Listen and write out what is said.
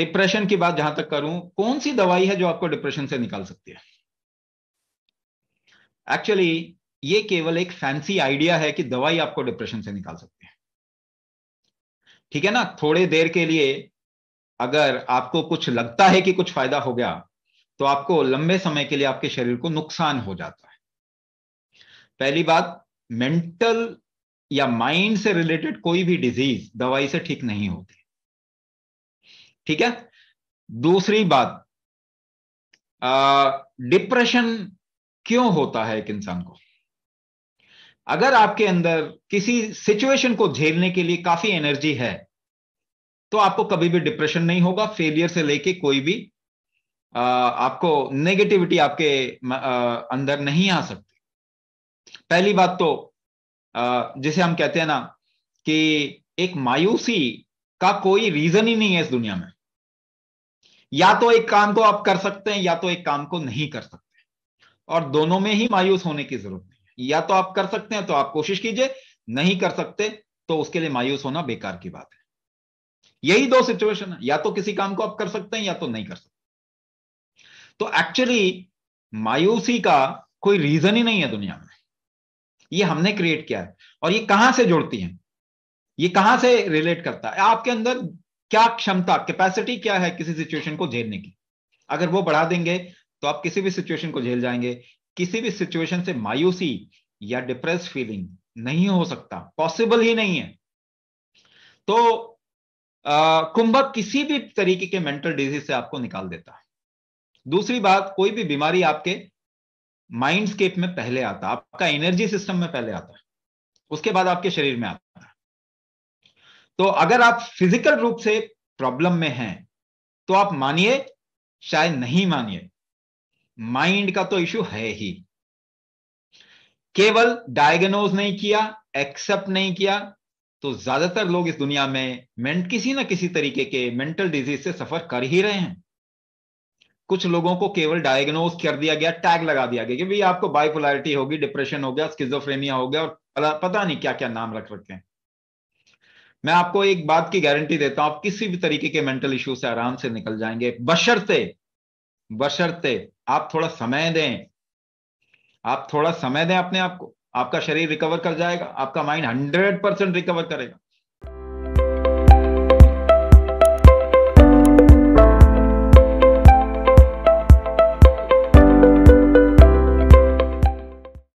depression की बात जहां तक करूं कौन सी दवाई है जो आपको डिप्रेशन से निकाल सकती है एक्चुअली ये केवल एक फैंसी आइडिया है कि दवाई आपको डिप्रेशन से निकाल सकती है ठीक है ना थोड़े देर के लिए अगर आपको कुछ लगता है कि कुछ फायदा हो गया तो आपको लंबे समय के लिए आपके शरीर को नुकसान हो जाता है पहली बात मेंटल या माइंड से रिलेटेड कोई भी डिजीज दवाई से ठीक नहीं होती ठीक है दूसरी बात डिप्रेशन क्यों होता है एक इंसान को अगर आपके अंदर किसी सिचुएशन को झेलने के लिए काफी एनर्जी है तो आपको कभी भी डिप्रेशन नहीं होगा फेलियर से लेके कोई भी आ, आपको नेगेटिविटी आपके आ, अंदर नहीं आ सकती पहली बात तो आ, जिसे हम कहते हैं ना कि एक मायूसी का कोई रीजन ही नहीं है इस दुनिया में या तो एक काम को आप कर सकते हैं या तो एक काम को नहीं कर सकते और दोनों में ही मायूस होने की जरूरत नहीं है या तो आप कर सकते हैं तो आप कोशिश कीजिए नहीं कर सकते तो उसके लिए मायूस होना बेकार की बात है यही दो सिचुएशन है या तो किसी काम को आप कर सकते हैं या तो नहीं कर सकते तो एक्चुअली मायूसी का कोई रीजन ही नहीं है दुनिया में ये हमने क्रिएट किया है और ये कहां से जुड़ती है ये कहां से रिलेट करता है आपके अंदर क्या क्षमता कैपेसिटी क्या है किसी सिचुएशन को झेलने की अगर वो बढ़ा देंगे तो आप किसी भी सिचुएशन को झेल जाएंगे किसी भी सिचुएशन से मायूसी या डिप्रेस फीलिंग नहीं हो सकता पॉसिबल ही नहीं है तो कुंभक किसी भी तरीके के मेंटल डिजीज से आपको निकाल देता है दूसरी बात कोई भी बीमारी आपके माइंडस्केप में पहले आता है आपका एनर्जी सिस्टम में पहले आता है उसके बाद आपके शरीर में आता है तो अगर आप फिजिकल रूप से प्रॉब्लम में हैं तो आप मानिए शायद नहीं मानिए माइंड का तो इश्यू है ही केवल डायग्नोज नहीं किया एक्सेप्ट नहीं किया तो ज्यादातर लोग इस दुनिया में मेंट किसी ना किसी तरीके के मेंटल डिजीज से सफर कर ही रहे हैं कुछ लोगों को केवल डायग्नोज कर दिया गया टैग लगा दिया गया कि भाई आपको बाइपोलैरिटी होगी डिप्रेशन हो गया स्किजोफ्रेनिया हो गया और पता नहीं क्या क्या नाम रख रखे हैं मैं आपको एक बात की गारंटी देता हूं आप किसी भी तरीके के मेंटल इश्यू से आराम से निकल जाएंगे बशर्ते बशर्ते आप थोड़ा समय दें आप थोड़ा समय दें अपने आप को आपका शरीर रिकवर कर जाएगा आपका माइंड हंड्रेड परसेंट रिकवर करेगा